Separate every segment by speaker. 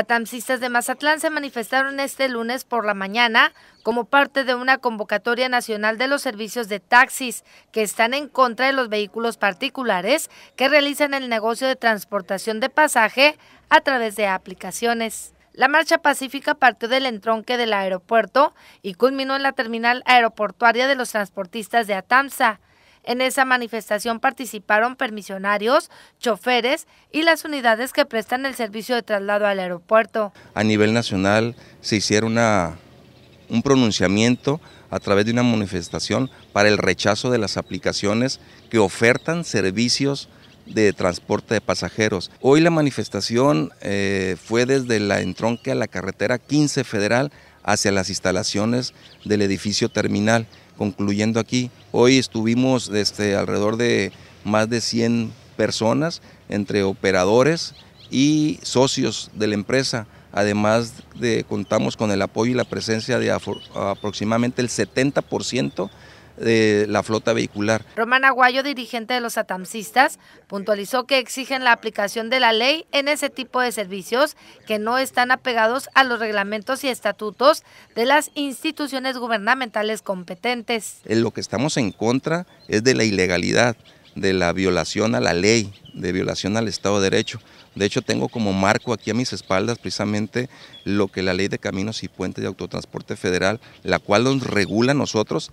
Speaker 1: Atamsistas de Mazatlán se manifestaron este lunes por la mañana como parte de una convocatoria nacional de los servicios de taxis que están en contra de los vehículos particulares que realizan el negocio de transportación de pasaje a través de aplicaciones. La marcha pacífica partió del entronque del aeropuerto y culminó en la terminal aeroportuaria de los transportistas de Atamsa. En esa manifestación participaron permisionarios, choferes y las unidades que prestan el servicio de traslado al aeropuerto.
Speaker 2: A nivel nacional se hicieron un pronunciamiento a través de una manifestación para el rechazo de las aplicaciones que ofertan servicios de transporte de pasajeros. Hoy la manifestación eh, fue desde la entronque a la carretera 15 Federal hacia las instalaciones del edificio terminal concluyendo aquí. Hoy estuvimos desde alrededor de más de 100 personas entre operadores y socios de la empresa. Además de contamos con el apoyo y la presencia de aproximadamente el 70% de la flota vehicular.
Speaker 1: Román Aguayo, dirigente de los Atamsistas, puntualizó que exigen la aplicación de la ley en ese tipo de servicios que no están apegados a los reglamentos y estatutos de las instituciones gubernamentales competentes.
Speaker 2: En eh, lo que estamos en contra es de la ilegalidad, de la violación a la ley, de violación al Estado de Derecho. De hecho, tengo como marco aquí a mis espaldas precisamente lo que la Ley de Caminos y Puentes de Autotransporte Federal, la cual nos regula a nosotros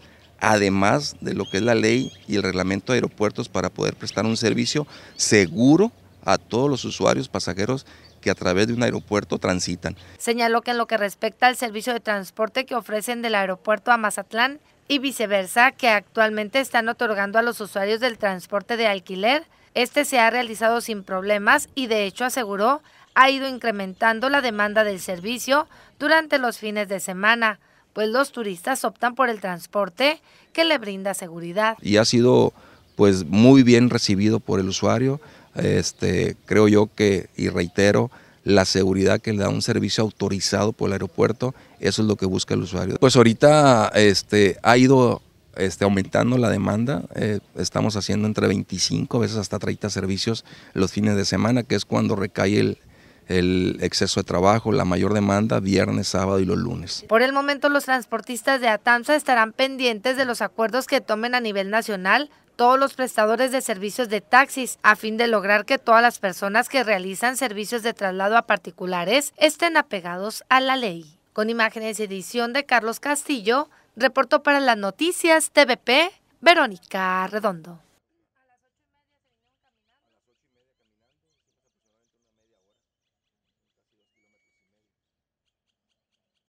Speaker 2: además de lo que es la ley y el reglamento de aeropuertos para poder prestar un servicio seguro a todos los usuarios pasajeros que a través de un aeropuerto transitan.
Speaker 1: Señaló que en lo que respecta al servicio de transporte que ofrecen del aeropuerto a Mazatlán y viceversa, que actualmente están otorgando a los usuarios del transporte de alquiler, este se ha realizado sin problemas y de hecho aseguró ha ido incrementando la demanda del servicio durante los fines de semana pues los turistas optan por el transporte que le brinda seguridad.
Speaker 2: Y ha sido pues muy bien recibido por el usuario. Este, creo yo que, y reitero, la seguridad que le da un servicio autorizado por el aeropuerto, eso es lo que busca el usuario. Pues ahorita este, ha ido este, aumentando la demanda. Eh, estamos haciendo entre 25 veces hasta 30 servicios los fines de semana, que es cuando recae el, el exceso de trabajo, la mayor demanda viernes, sábado y los lunes.
Speaker 1: Por el momento los transportistas de Atanza estarán pendientes de los acuerdos que tomen a nivel nacional todos los prestadores de servicios de taxis a fin de lograr que todas las personas que realizan servicios de traslado a particulares estén apegados a la ley. Con imágenes y edición de Carlos Castillo, reportó para las noticias TVP Verónica Redondo.